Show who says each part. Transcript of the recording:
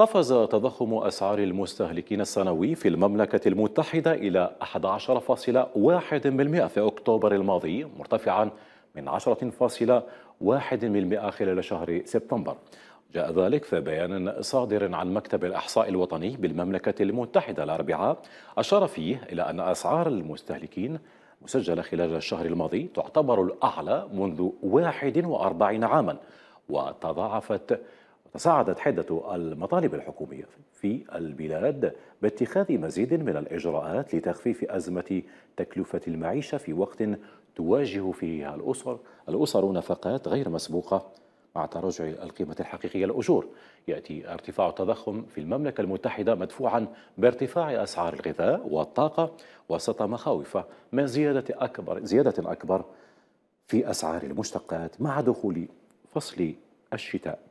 Speaker 1: قفز تضخم أسعار المستهلكين السنوي في المملكة المتحدة إلى 11.1% في أكتوبر الماضي مرتفعا من 10.1% خلال شهر سبتمبر جاء ذلك في بيان صادر عن مكتب الإحصاء الوطني بالمملكة المتحدة الأربعاء أشار فيه إلى أن أسعار المستهلكين مسجلة خلال الشهر الماضي تعتبر الأعلى منذ 41 عاما وتضاعفت تصاعدت حدة المطالب الحكومية في البلاد باتخاذ مزيد من الإجراءات لتخفيف أزمة تكلفة المعيشة في وقت تواجه فيها الأسر الأسر نفقات غير مسبوقة مع تراجع القيمة الحقيقية للأجور يأتي ارتفاع التضخم في المملكة المتحدة مدفوعا بارتفاع أسعار الغذاء والطاقة وسط مخاوف من زيادة أكبر, زيادة أكبر في أسعار المشتقات مع دخول فصل الشتاء